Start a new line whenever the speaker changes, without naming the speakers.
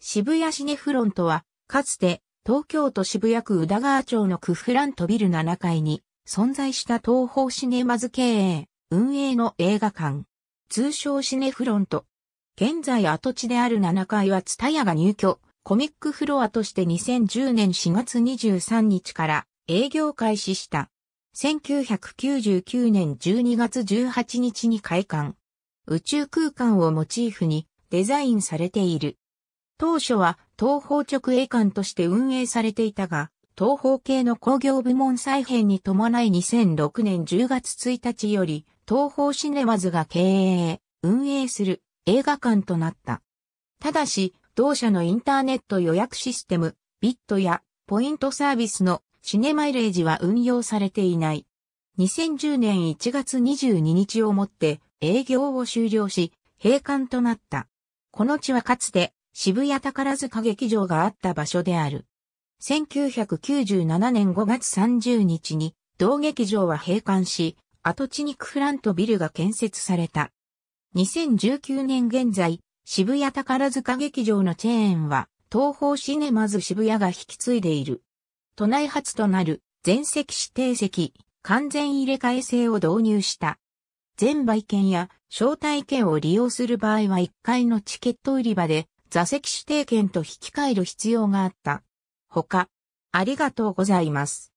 渋
谷シネフロントは、かつて東京都渋谷区宇田川町のクフラントビル7階に存在した東方シネマズ経営、運営の映画館。通称シネフロント。現在跡地である7階はツタヤが入居、コミックフロアとして2010年4月23日から営業開始した。1999年12月18日に開館。宇宙空間をモチーフにデザインされている。当初は東方直営館として運営されていたが、東方系の工業部門再編に伴い2006年10月1日より、東方シネマズが経営、運営する映画館となった。ただし、同社のインターネット予約システム、ビットやポイントサービスのシネマイレージは運用されていない。2010年1月22日をもって営業を終了し、閉館となった。この地はかつて渋谷宝塚劇場があった場所である。1997年5月30日に同劇場は閉館し、跡地にクフラントビルが建設された。2019年現在、渋谷宝塚劇場のチェーンは東方シネマズ渋谷が引き継いでいる。都内初となる全席指定席、完全入れ替え制を導入した。全売券や招待券を利用する場合は1階のチケット売り場で座席指定券と引き換える必要があった。他、ありがとうございます。